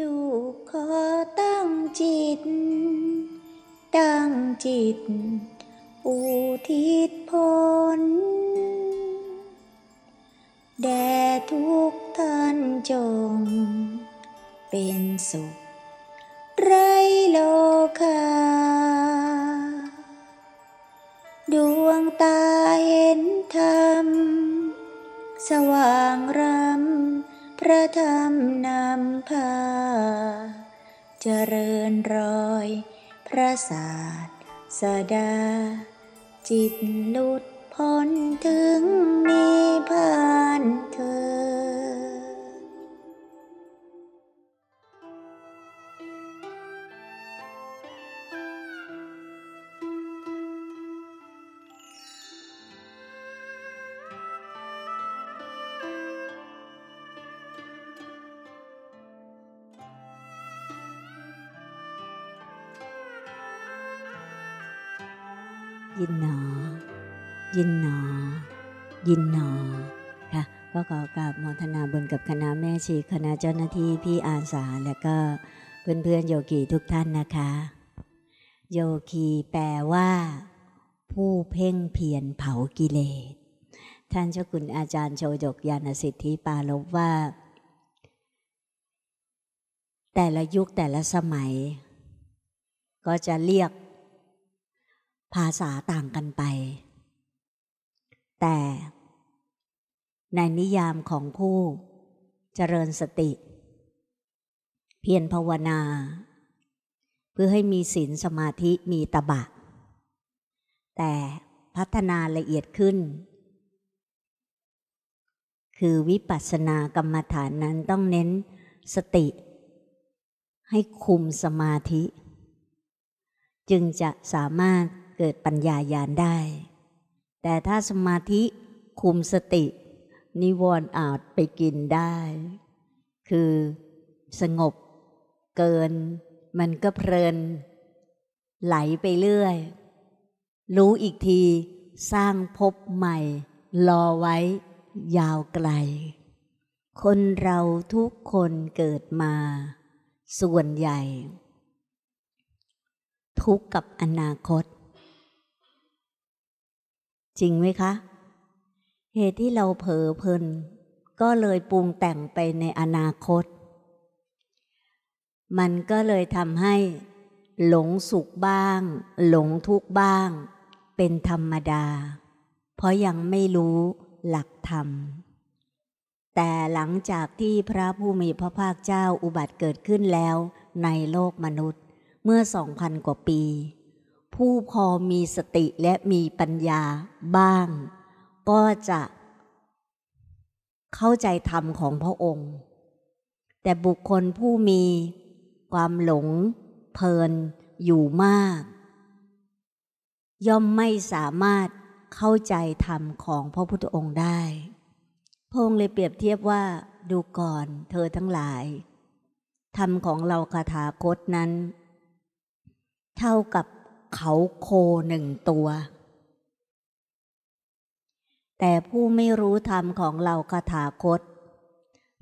ลูกขอตั้งจิต ตั้งจิตอุทิศผลแด่ทุกท่านจง เป็นสุข ไรโลคา ดวงตาเห็นธรรมสว่างรำระธรรมนำพา เจริญรอยพระศาสสดา จิตหลุดพ้นถึงนิพพานเธอินหนอค่ะก็ขอกราบมรธนาบุญกับคณะแม่ชี คณะเจ้าหน้าที่พี่อาสาและก็เพื่อนๆโยกีทุกท่านนะคะ โยคีแปลว่า ผู้เพ่งเพียรเผากิเลสท่านเจ้าคุณอาจารย์โชยกยานสิทธิปาลบว่า แต่ละยุคแต่ละสมัย ก็จะเรียกภาษาต่างกันไป แต่ในนิยามของผู้เจริญสติ เพียรภาวนา เพื่อให้มีศีลสมาธิมีตบะ แต่พัฒนาละเอียดขึ้น คือวิปัสสนากรรมฐานนั้นต้องเน้นสติ ให้คุมสมาธิ จึงจะสามารถเกิดปัญญายาณได้ แต่ถ้าสมาธิคุมสตินิวรณ์อาจไปกินได้ คือสงบเกิน มันก็เพลิน ไหลไปเรื่อย รู้อีกทีสร้างพบใหม่รอไว้ยาวไกล คนเราทุกคนเกิดมา ส่วนใหญ่ ทุกกับอนาคต จริงไหมคะเหตุที่เราเผลอเพลิน ก็เลยปรุงแต่งไปในอนาคต มันก็เลยทำให้ หลงสุขบ้าง หลงทุกข์บ้างเป็นธรรมดา เพราะยังไม่รู้หลักธรรม แต่หลังจากที่พระผู้มีพระภาคเจ้าอุบัติเกิดขึ้นแล้ว ในโลกมนุษย์เมื่อสองพันกว่าปี ผู้พอมีสติและมีปัญญาบ้างก็จะเข้าใจธรรมของพระองค์ แต่บุคคลผู้มีความหลงเพลินอยู่มาก ย่อมไม่สามารถเข้าใจธรรมของพระพุทธองค์ได้ พระองค์เลยเปรียบเทียบว่าดูก่อนเธอทั้งหลาย ธรรมของเราคาถาคตนั้น เท่ากับเขาโคหนึ่งตัวแต่ผู้ไม่รู้ธรรมของเราคาถาคต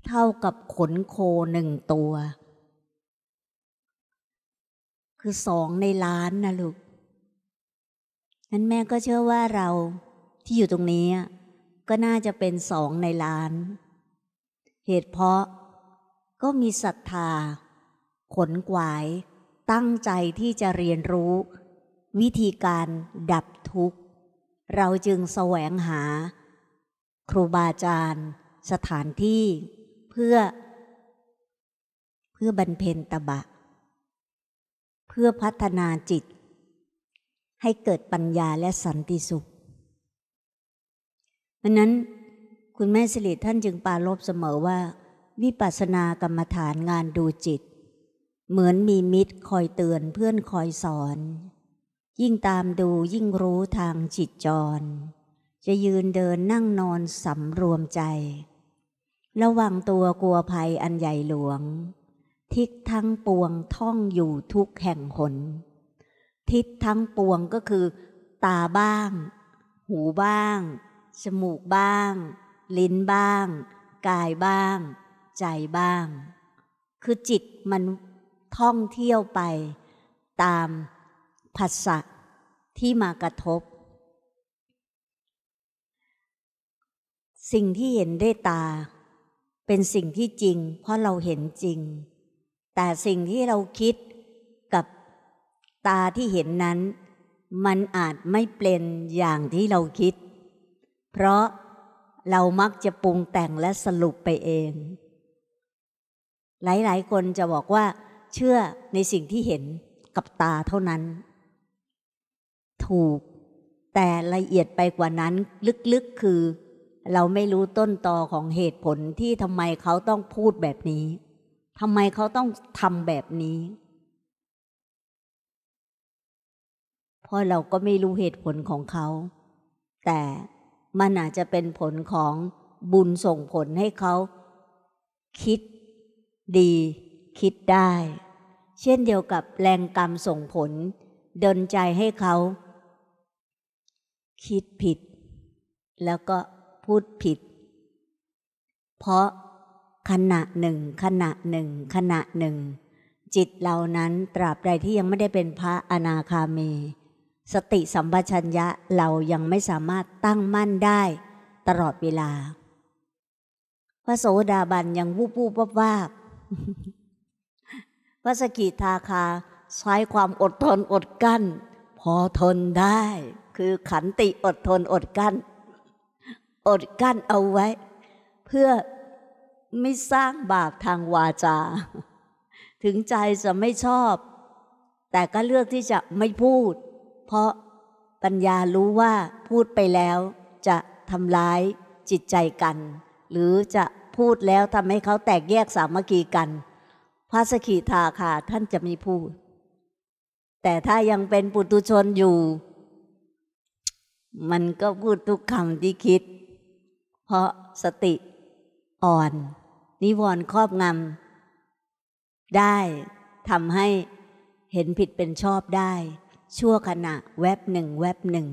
เท่ากับขนโคหนึ่งตัว คือสองในล้านนะลูกนั้นแม่ก็เชื่อว่าเราที่อยู่ตรงนี้ก็น่าจะเป็นสองในล้าน เหตุเพราะก็มีศรัทธา ขนกวาย ตั้งใจที่จะเรียนรู้ วิธีการดับทุกข์เราจึงแสวงหาครูบาอาจารย์สถานที่เพื่อ เพื่อบรรเพนตบะ เพื่อพัฒนาจิตให้เกิดปัญญาและสันติสุข เพราะนั้นคุณแม่สิริท่านจึงปาลบเสมอว่าวิปัสสนากรรมฐานงานดูจิต เหมือนมีมิตรคอยเตือนเพื่อนคอยสอนยิ่งตามดูยิ่งรู้ทางจิตจร จะยืนเดินนั่งนอน สำรวมใจ ระวังตัวกลัวภัยอันใหญ่หลวง ทิศทั้งปวงท่องอยู่ทุกแห่งหน ทิศทั้งปวงก็คือ ตาบ้าง หูบ้างจมูกบ้าง ลิ้นบ้าง กายบ้าง ใจบ้าง คือจิตมันท่องเที่ยวไปตามผัสสะที่มากระทบ สิ่งที่เห็นด้วยตา เป็นสิ่งที่จริง เพราะเราเห็นจริง แต่สิ่งที่เราคิดกับตาที่เห็นนั้น มันอาจไม่เป็นอย่างที่เราคิด เพราะเรามักจะปรุงแต่งและสรุปไปเอง หลายๆ คนจะบอกว่าเชื่อในสิ่งที่เห็นกับตาเท่านั้นถูกแต่ละเอียดไปกว่านั้นลึกๆ คือ เราไม่รู้ต้นตอของเหตุผลที่ทำไมเขาต้องพูดแบบนี้ทำไมเขาต้องทำแบบนี้ เพราะเราก็ไม่รู้เหตุผลของเขา แต่มันอาจจะเป็นผลของบุญส่งผลให้เขา คิดดี คิดได้ เช่นเดียวกับ แรงกรรมส่งผลดนใจให้เขาคิดผิด แล้วก็พูดผิด เพราะขณะหนึ่ง ขณะหนึ่ง ขณะหนึ่ง จิตเหล่านั้นตราบใดที่ยังไม่ได้เป็นพระอนาคามี สติสัมปชัญญะเรายังไม่สามารถตั้งมั่นได้ ตลอดเวลาพระโสดาบันยังวูบวูบวับวาบพระสกิทาคา ใช้ความอดทนอดกั้น พอทนได้คือขันติอดทนอดกั้น อดกั้นเอาไว้ เพื่อไม่สร้างบาปทางวาจา ถึงใจจะไม่ชอบ แต่ก็เลือกที่จะไม่พูด เพราะปัญญารู้ว่าพูดไปแล้วจะทำร้ายจิตใจกัน หรือจะพูดแล้วทำให้เขาแตกแยกสามัคคีกันพระสกิทาค่ะท่านจะไม่พูด แต่ถ้ายังเป็นปุตุชนอยู่มันก็พูดทุกคำที่คิด เพราะสติอ่อน นิวรณ์ครอบงำได้ทำให้เห็นผิดเป็นชอบได้ ชั่วขณะแวบหนึ่งแวบหนึ่ง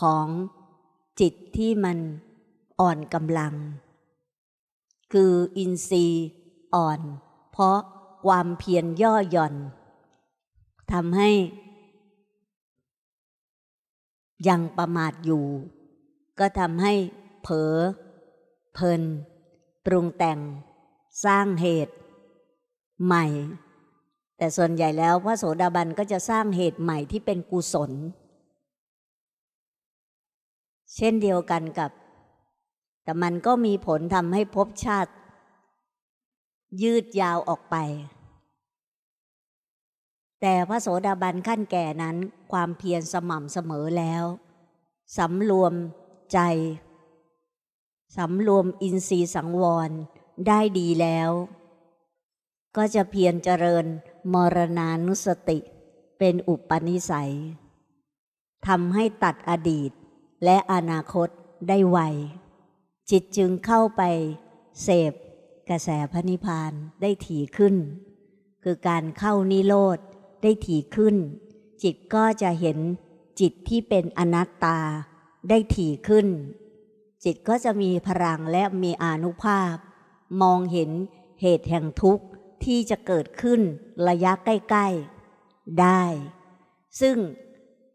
ของจิตที่มันอ่อนกำลัง คืออินทรีย์ อ่อน เพราะความเพียรย่อหย่อนทำให้ยังประมาทอยู่ ก็ทำให้เผลอเพลินปรุงแต่ง สร้างเหตุใหม่ แต่ส่วนใหญ่แล้วพระโสดาบันก็จะสร้างเหตุใหม่ที่เป็นกุศล เช่นเดียวกันกับ แต่มันก็มีผลทำให้ภพชาติยืดยาวออกไปแต่พระโสดาบันขั้นแก่นั้นความเพียรสม่ำเสมอแล้ว สำรวมใจ สำรวมอินทรีย์สังวรได้ดีแล้ว ก็จะเพียรเจริญมรณานุสติเป็นอุปนิสัยทำให้ตัดอดีตและอนาคตได้ไว จิตจึงเข้าไปเสพ กระแสพระนิพพานได้ถี่ขึ้น คือการเข้านิโรธได้ถี่ขึ้นจิตก็จะเห็นจิตที่เป็นอนัตตาได้ถี่ขึ้น จิตก็จะมีพลังและมีอนุภาพ มองเห็นเหตุแห่งทุกข์ที่จะเกิดขึ้นระยะใกล้ๆได้ ซึ่ง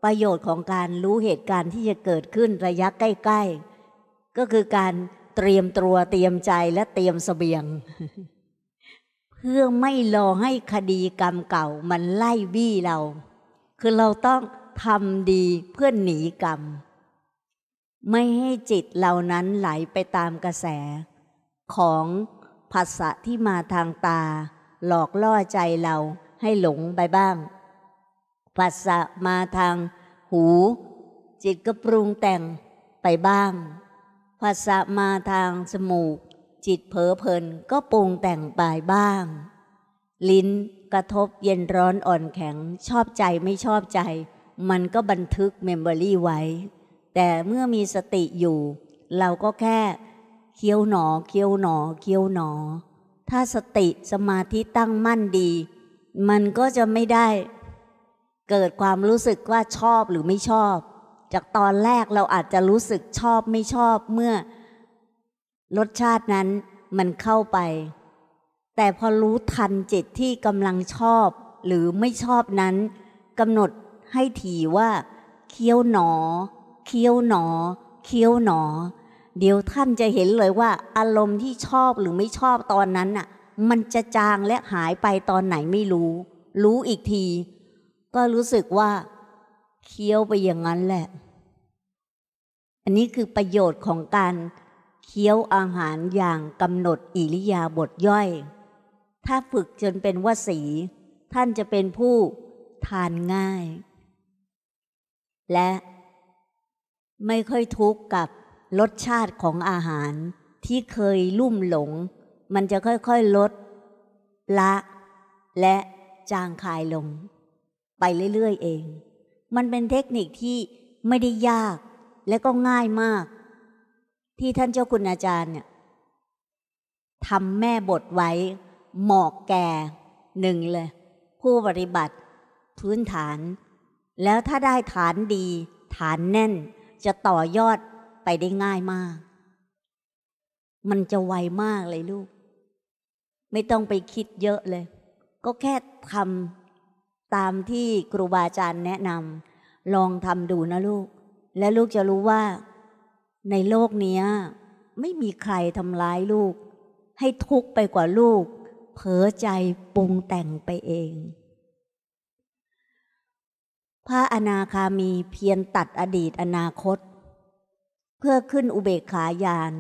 ประโยชน์ของการรู้เหตุการณ์ที่จะเกิดขึ้นระยะใกล้ ๆ ก็คือการเตรียมตัวเตรียมใจและเตรียมสเสบียงเพื่อไม่รอให้คดีกรรมเก่ามันไล่บี้เรา คือเราต้องทำดีเพื่อหนีกรรม ไม่ให้จิตเหล่านั้นไหลไปตามกระแส ของภาษะที่มาทางตาหลอกล่อใจเราให้หลงไปบ้าง ภาษะมาทางหู จิตก็ปรุงแต่งไปบ้าง ภาษะมาทางจมูกจิตเผลอเพลิน ก็ปรุงแต่งไปบ้าง ลิ้นกระทบเย็นร้อนอ่อนแข็ง ชอบใจไม่ชอบใจ มันก็บันทึกเมมโมรี่ไว้ แต่เมื่อมีสติอยู่ เราก็แค่เคี้ยวหนอเคี้ยวหนอเคี้ยวหนอถ้าสติสมาธิตั้งมั่นดี มันก็จะไม่ได้เกิดความรู้สึกว่าชอบหรือไม่ชอบ จากตอนแรกเราอาจจะรู้สึกชอบไม่ชอบเมื่อรสชาตินั้นมันเข้าไป แต่พอรู้ทันจิตที่กำลังชอบหรือไม่ชอบนั้นกำหนดให้ถี่ว่า เคี้ยวหนอเคี้ยวหนอเคี้ยวหนอ เดี๋ยวท่านจะเห็นเลยว่า อารมณ์ที่ชอบหรือไม่ชอบตอนนั้นน่ะมันจะจางและหายไปตอนไหนไม่รู้ รู้อีกที ก็รู้สึกว่า เคี้ยวไปอย่างนั้นแหละ อันนี้คือประโยชน์ของการเคี้ยวอาหารอย่างกำหนดอิริยาบถย่อย ถ้าฝึกจนเป็นวสีท่านจะเป็นผู้ทานง่าย และไม่ค่อยทุกข์กับรสชาติของอาหารที่เคยลุ่มหลง มันจะค่อยๆลด ละและจางคายลง ไปเรื่อยๆเอง มันเป็นเทคนิคที่ไม่ได้ยากและก็ง่ายมากที่ท่านเจ้าคุณอาจารย์เนี่ยทำแม่บทไว้ เหมาะแก่หนึ่งเลย ผู้ปฏิบัติ พื้นฐาน แล้วถ้าได้ฐานดี ฐานแน่นจะต่อยอดไปได้ง่ายมาก มันจะไวมากเลยลูก ไม่ต้องไปคิดเยอะเลย ก็แค่ทำตามที่ครูบาอาจารย์แนะนำลองทำดูนะลูก และลูกจะรู้ว่าในโลกนี้ไม่มีใครทำร้ายลูก ให้ทุกข์ไปกว่าลูกเผลอใจปรุงแต่งไปเองพระอนาคามีเพียรตัดอดีตอนาคต เพื่อขึ้นอุเบกขาญาณ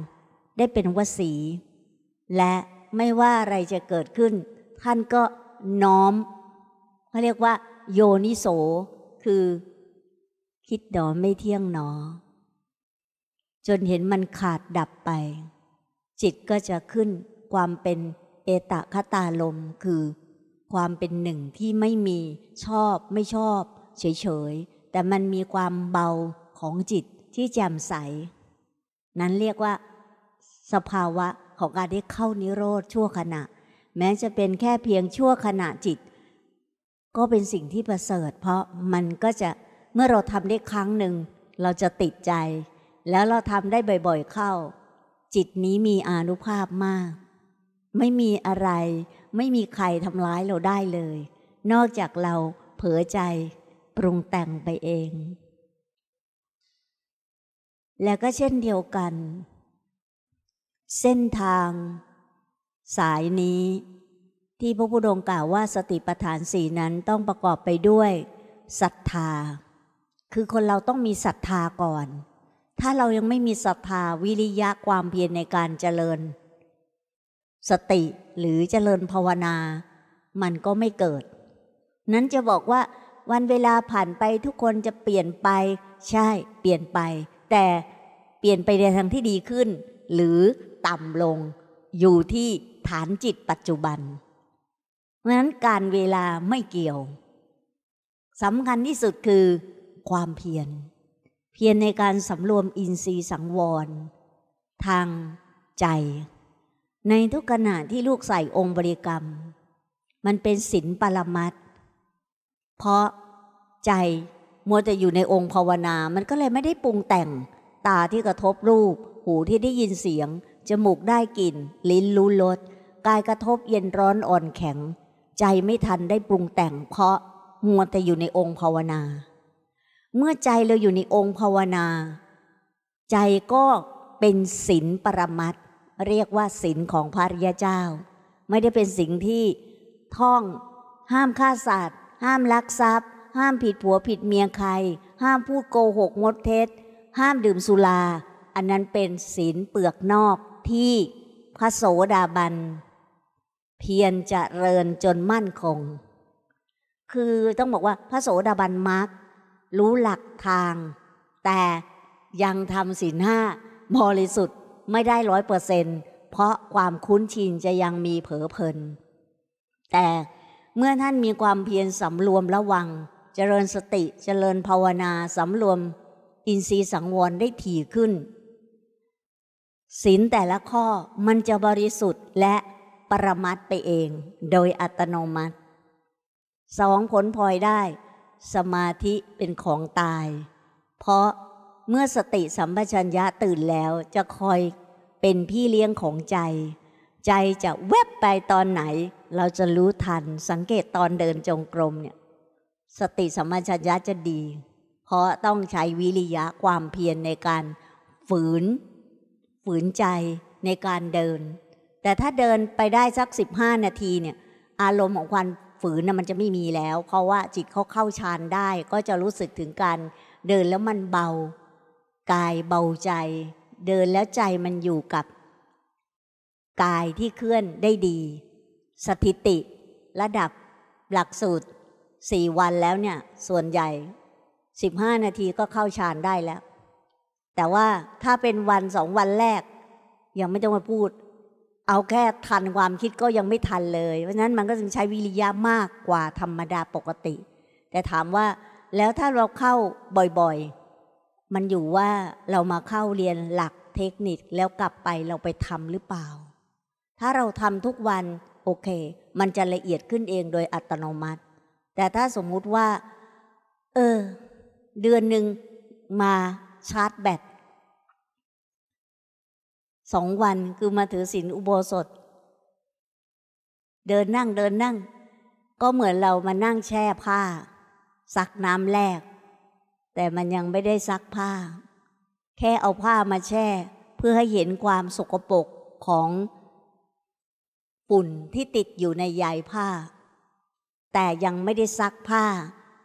ได้เป็นวสี และไม่ว่าอะไรจะเกิดขึ้น ท่านก็น้อมเขาเรียกว่าโยนิโส คือคิดดอไม่เที่ยงหนอจนเห็นมันขาดดับไป จิตก็จะขึ้นความเป็นเอตคตาลม คือความเป็นหนึ่งที่ไม่มีชอบไม่ชอบ เฉยๆ แต่มันมีความเบาของจิตที่แจ่มใส นั้นเรียกว่าสภาวะของการได้เข้านิโรธ ชั่วขณะ แม้จะเป็นแค่เพียงชั่วขณะจิต ก็เป็นสิ่งที่ประเสริฐ เพราะมันก็จะเมื่อเราทำได้ครั้งหนึ่ง เราจะติดใจแล้วเราทำได้บ่อยๆ เข้า จิตนี้มีอนุภาพมาก ไม่มีอะไร ไม่มีใครทำร้ายเราได้เลย นอกจากเราเผลอใจปรุงแต่งไปเอง แล้วก็เช่นเดียวกัน เส้นทางสายนี้ ที่พระพุทธองค์กล่าวว่าสติปัฏฐานสี่นั้นต้องประกอบไปด้วยศรัทธา คือคนเราต้องมีศรัทธาก่อนถ้าเรายังไม่มีศรัทธาวิริยะความเพียรในการเจริญสติหรือเจริญภาวนามันก็ไม่เกิด นั้นจะบอกว่า วันเวลาผ่านไปทุกคนจะเปลี่ยนไปใช่เปลี่ยนไป แต่เปลี่ยนไปในทางที่ดีขึ้น หรือต่ำลง อยู่ที่ฐานจิตปัจจุบันเพราะนั้นการเวลาไม่เกี่ยวสำคัญที่สุดคือความเพียรพียรในการสำรวมอินทรีย์สังวร ทางใจ ในทุกขณะที่ลูกใส่องค์บริกรรม มันเป็นศีลปรมัตเพราะใจมัวแต่อยู่ในองค์ภาวนา มันก็เลยไม่ได้ปรุงแต่งตาที่กระทบรูป หูที่ได้ยินเสียง จมูกได้กลิ่น ลิ้นรู้รสกายกระทบเย็นร้อนอ่อนแข็ง ใจไม่ทันได้ปรุงแต่ง เพราะมัวแต่อยู่ในองค์ภาวนาเมื่อใจเราอยู่ในองค์ภาวนา ใจก็เป็นศีลปรมัตเรียกว่าศีลของพระริยเจ้า ไม่ได้เป็นสิ่งที่ท่องห้ามฆ่าสัตว์ห้ามลักทรัพย์ ห้ามผิดผัวผิดเมียใคร ห้ามพูดโกหกงดเท็จห้ามดื่มสุราอันนั้นเป็นศีลเปลือกนอกที่พระโสดาบัน เพียรจะเริญจนมั่นคง คือต้องบอกว่าพระโสดาบันมรรครู้หลักทาง แต่ยังทำศีลห้าบริสุทธิ์ไม่ได้ร้อยเปอร์เซนเพราะความคุ้นชินจะยังมีเผลอเพลิน แต่เมื่อท่านมีความเพียรสำรวมระวัง เจริญสติเจริญภาวนาสำรวมอินทรีย์สังวรได้ถี่ขึ้นศีลแต่ละข้อมันจะบริสุทธิ์และปรมัดไปเองโดยอัตโนมัติสองผลพลอยได้สมาธิเป็นของตาย เพราะเมื่อสติสัมปชัญญะตื่นแล้วจะคอยเป็นพี่เลี้ยงของใจ ใจจะแวบไปตอนไหน เราจะรู้ทัน สังเกตตอนเดินจงกรมเนี่ยสติสัมปชัญญะจะดี เพราะต้องใช้วิริยะความเพียรในการฝืน ฝืนใจในการเดิน แต่ถ้าเดินไปได้สักสิบห้านาทีเนี่ยอารมณ์ของความฝืนนะมันจะไม่มีแล้วเพราะว่าจิตเขาเข้าฌานได้ก็จะรู้สึกถึงการเดินแล้วมันเบา กายเบาใจ เดินแล้วใจมันอยู่กับ กายที่เคลื่อนได้ดี สถิติระดับ หลักสูตรสี่วันแล้วเนี่ยส่วนใหญ่สิบห้านาทีก็เข้าฌานได้แล้ว แต่ว่าถ้าเป็นวันสองวันแรก ยังไม่ต้องมาพูดเอาแค่ทันความคิดก็ยังไม่ทันเลย เพราะนั้นมันก็จึงใช้วิริยะมากกว่าธรรมดาปกติ แต่ถามว่า แล้วถ้าเราเข้าบ่อย ๆ มันอยู่ว่าเรามาเข้าเรียนหลักเทคนิคแล้วกลับไปเราไปทำหรือเปล่า ถ้าเราทำทุกวันโอเค มันจะละเอียดขึ้นเองโดยอัตโนมัติ แต่ถ้าสมมุติว่า เออ เดือนหนึ่งมาชาร์จแบตสองวันคือมาถือศีลอุโบสถ เดินนั่งเดินนั่ง ก็เหมือนเรามานั่งแช่ผ้าซักน้ำแรก แต่มันยังไม่ได้ซักผ้า แค่เอาผ้ามาแช่ เพื่อให้เห็นความสกปรกของฝุ่นที่ติดอยู่ในใยผ้า แต่ยังไม่ได้ซักผ้า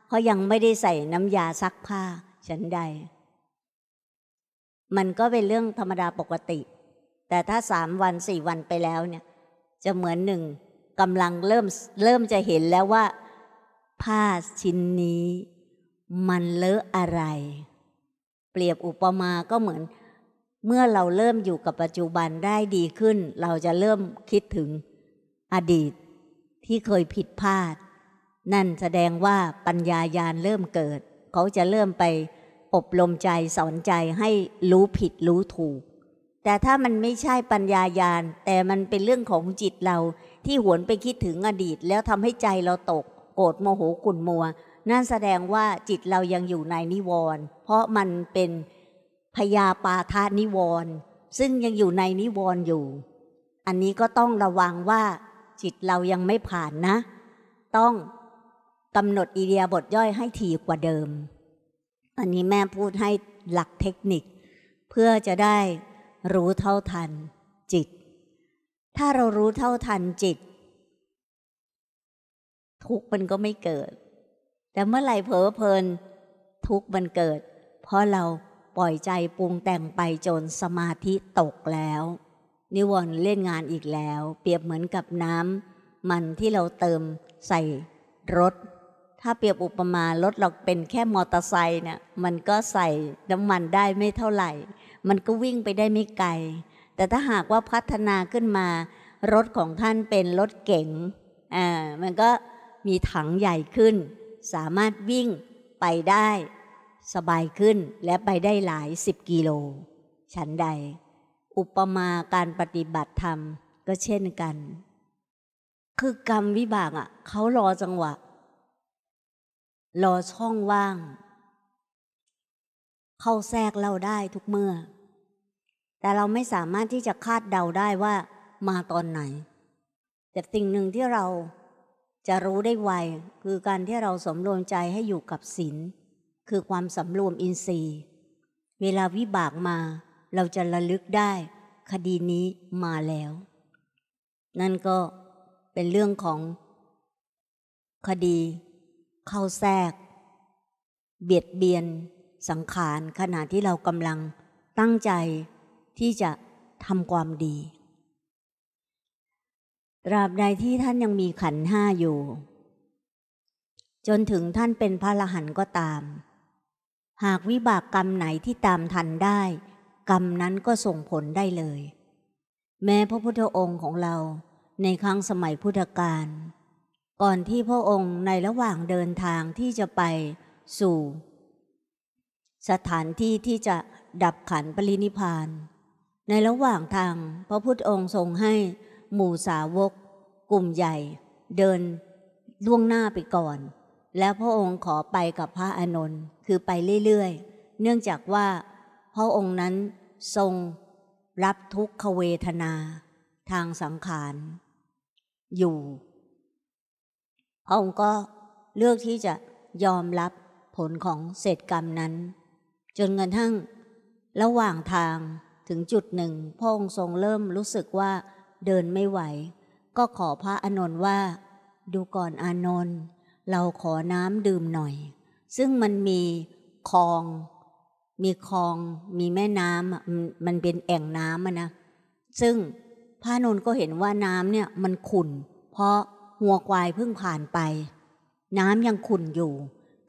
เพราะยังไม่ได้ใส่น้ำยาซักผ้าฉันใด มันก็เป็นเรื่องธรรมดาปกติแต่ถ้าสามวันสี่วันไปแล้วเนี่ยจะเหมือนหนึ่งกำลังเริ่มเริ่มจะเห็นแล้วว่าผ้าชิ้นนี้มันเลอะอะไร เปรียบอุปมาก็เหมือน เมื่อเราเริ่มอยู่กับปัจจุบันได้ดีขึ้น เราจะเริ่มคิดถึงอดีตที่เคยผิดพลาด นั่นแสดงว่าปัญญายาณเริ่มเกิด เขาจะเริ่มไปอบรมใจสอนใจให้รู้ผิดรู้ถูกแต่ถ้ามันไม่ใช่ปัญญายาณ แต่มันเป็นเรื่องของจิตเราที่หวนไปคิดถึงอดีตแล้วทำให้ใจเราตกโกรธโมโหขุ่นมัวนั่นแสดงว่าจิตเรายังอยู่ในนิวรณ์เพราะมันเป็นพยาปาทานิวรณ์ซึ่งยังอยู่ในนิวรณ์อยู่ อันนี้ก็ต้องระวังว่า จิตเรายังไม่ผ่านนะ ต้องกำหนดอีเดียบทย่อยให้ถี่กว่าเดิม อันนี้แม่พูดให้หลักเทคนิค เพื่อจะได้รู้เท่าทันจิต ถ้าเรารู้เท่าทันจิต ทุกมันก็ไม่เกิด แต่เมื่อไหร่เผลอเพลิน ทุกมันเกิด เพราะเราปล่อยใจปรุงแต่งไปจนสมาธิตกแล้ว นิวรณ์เล่นงานอีกแล้ว เปรียบเหมือนกับน้ำมันที่เราเติมใส่รถ ถ้าเปรียบอุปมารถเราเป็นแค่มอเตอร์ไซค์เนี่ยมันก็ใส่น้ำมันได้ไม่เท่าไหร่มันก็วิ่งไปได้ไม่ไกล แต่ถ้าหากว่าพัฒนาขึ้นมา รถของท่านเป็นรถเก๋งอ่า มันก็มีถังใหญ่ขึ้น สามารถวิ่งไปได้ สบายขึ้นและไปได้หลายสิบกิโลฉันใด อุปมาการปฏิบัติธรรม ก็เช่นกัน คือกรรมวิบากอะ่ะเขารอจังหวะ รอช่องว่าง เข้าแทรกเราได้ทุกเมื่อแต่เราไม่สามารถที่จะคาดเดาได้ว่ามาตอนไหน แต่สิ่งหนึ่งที่เราจะรู้ได้ไว คือการที่เราสมรวมใจให้อยู่กับศีลคือความสำรวมอินทรีย์ เวลาวิบากมาเราจะระลึกได้คดีนี้มาแล้ว นั่นก็เป็นเรื่องของคดีเข้าแทรก เบียดเบียนสังขารขณะที่เรากำลังตั้งใจที่จะทำความดี ตราบใดที่ท่านยังมีขันห้าอยู่ จนถึงท่านเป็นพระละหันก็ตาม หากวิบากกรรมไหนที่ตามทันได้ กรรมนั้นก็ส่งผลได้เลย แม้พระพุทธองค์ของเราในครั้งสมัยพุทธกาล ก่อนที่พระองค์ในระหว่างเดินทางที่จะไปสู่ สถานที่ที่จะดับขันปรินิพานในระหว่างทางพระพุทธองค์ทรงให้ หมู่สาวก กลุ่มใหญ่ เดิน ล่วงหน้าไปก่อน แล้วพระองค์ขอไปกับพระอานนท์คือไปเรื่อยๆเนื่องจากว่าพระองค์นั้นทรง รับทุกขเวทนา ทางสังขารอยู่พระองค์ก็เลือกที่จะยอมรับผลของเศษกรรมนั้น จนกระทั่งระหว่างทางถึงจุดหนึ่งพระองค์ทรงเริ่มรู้สึกว่าเดินไม่ไหว ก็ขอพระอานนท์ว่า ดูก่อนอานนท์เราขอน้ำดื่มหน่อย ซึ่งมันมีคลอง มีคลองมีแม่น้ำมันเป็นแอ่งน้ำนะซึ่งพระอนนท์ก็เห็นว่าน้ำเนี่ยมันขุ่น เพราะหัวควายเพิ่งผ่านไป น้ำยังขุ่นอยู่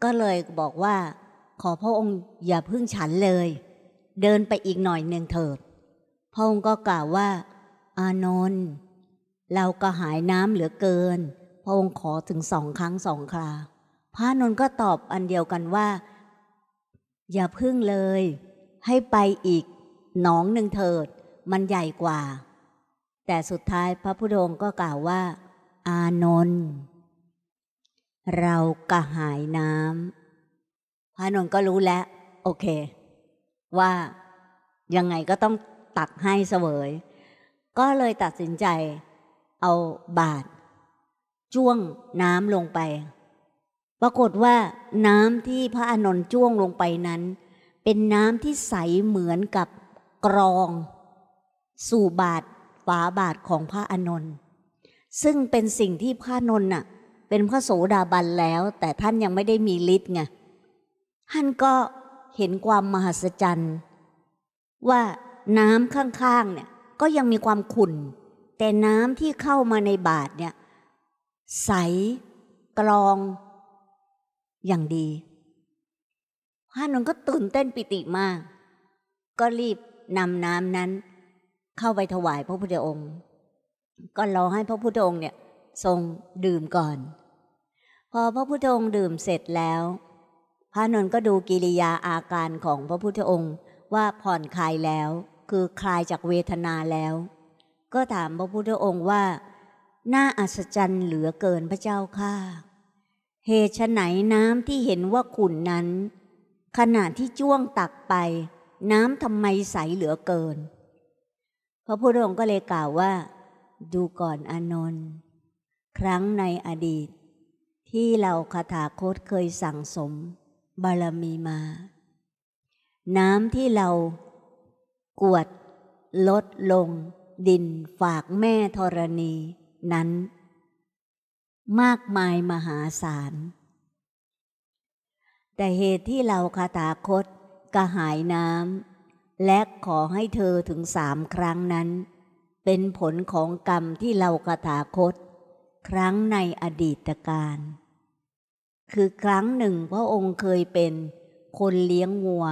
ก็เลยบอกว่าขอพระองค์อย่าพึ่งฉันเลยเดินไปอีกหน่อยหนึ่งเถิดพระองค์ก็กล่าวว่า อานนท์เราก็หายน้ำเหลือเกินพระองค์ขอถึงสองครั้งสองคราพระนนท์ก็ตอบอันเดียวกันว่า อย่าพึ่งเลย ให้ไปอีกหนองหนึ่งเถิด มันใหญ่กว่า แต่สุดท้ายพระพุทธองค์ก็กล่าวว่า อานนท์เรากระหายน้ำพระนนท์ก็รู้แล้ว โอเคว่ายังไงก็ต้องตักให้เสวย ก็เลยตัดสินใจ เอาบาตรจ้วงน้ำลงไป ปรากฏว่าน้ำที่พระอานนท์จ้วงลงไปนั้น เป็นน้ำที่ใสเหมือนกับกรอง สู่บาตรฝาบาตรของพระอานนท์ซึ่งเป็นสิ่งที่พระนนท์น่ะเป็นพระโสดาบันแล้ว แต่ท่านยังไม่ได้มีฤทธิ์ไง ท่านก็เห็นความมหัศจรรย์ว่าน้ำข้างๆเนี่ยก็ยังมีความขุ่น แต่น้ำที่เข้ามาในบาทเนี่ย ใสกรองอย่างดีพระนนก็ตื่นเต้นปิติมาก ก็รีบนำน้ำนั้น เข้าไปถวายพระพุทธองค์ ก็รอให้พระพุทธองค์เนี่ยทรงดื่มก่อน พอพระพุทธองค์ดื่มเสร็จแล้วพระนนท์ก็ดูกิริยาอาการของพระพุทธองค์ว่าผ่อนคลายแล้วคือคลายจากเวทนาแล้ว ก็ถามพระพุทธองค์ว่า น่าอัศจรรย์เหลือเกินพระเจ้าค่ะเหตุฉไหนน้ำที่เห็นว่าขุ่นนั้นขณะที่จ้วงตักไป น้ำทำไมใสเหลือเกิน พระพุทธองค์ก็เลยกล่าวว่า ดูก่อนอนนท์ครั้งในอดีต ที่เราคาถาโคตเคยสั่งสมบารมีมา น้ำที่เรากวดลดลง ดินฝากแม่ธรณีนั้น มากมายมหาศาล แต่เหตุที่เราคาถาคต กระหายน้ำและขอให้เธอถึงสามครั้งนั้น เป็นผลของกรรมที่เราคาถาคต ครั้งในอดีตการคือครั้งหนึ่งพระองค์เคยเป็นคนเลี้ยงวัว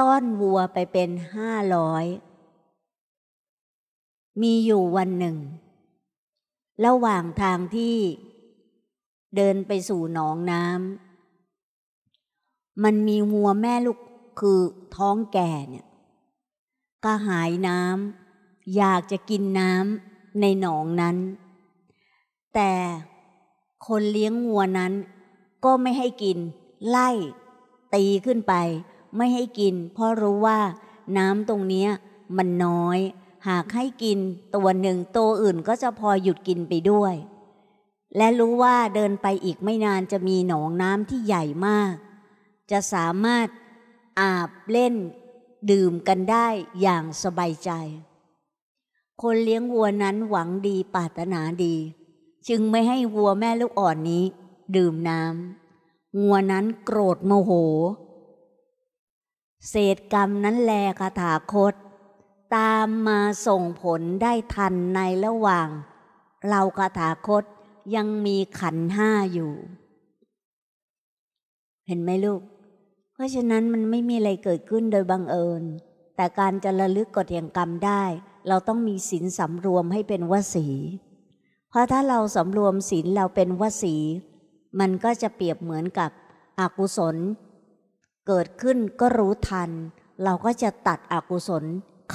ต้อนวัวไปเป็นห้าร้อยมีอยู่วันหนึ่ง ระหว่างทางที่เดินไปสู่หนองน้ำมันมีวัวแม่ลูกคือท้องแก่เนี่ยก็หายน้ำอยากจะกินน้ำในหนองนั้น แต่คนเลี้ยงวัวนั้น ก็ไม่ให้กิน ไล่ตีขึ้นไปไม่ให้กินเพราะรู้ว่าน้ำตรงนี้มันน้อย หากให้กินตัวหนึ่งตัวอื่นก็จะพอหยุดกินไปด้วย และรู้ว่าเดินไปอีกไม่นานจะมีหนองน้ำที่ใหญ่มาก จะสามารถอาบเล่น ดื่มกันได้อย่างสบายใจ คนเลี้ยงวัวนั้นหวังดีปรารถนาดีจึงไม่ให้วัวแม่ลูกอ่อนนี้ ดื่มน้ำงัวนั้นโกรธโมโห เศษกรรมนั้นแลคาถาคต ตามมาส่งผลได้ทันในระหว่าง เราคาถาคตยังมีขันห้าอยู่ เห็นไหมลูก เพราะฉะนั้นมันไม่มีอะไรเกิดขึ้นโดยบังเอิญ แต่การจะระลึกกฎแห่งกรรมได้ เราต้องมีศีลสำรวมให้เป็นวสีเพราะถ้าเราสำรวมศีลเราเป็นวสี มันก็จะเปรียบเหมือนกับอกุศล เกิดขึ้นก็รู้ทัน เราก็จะตัดอกุศล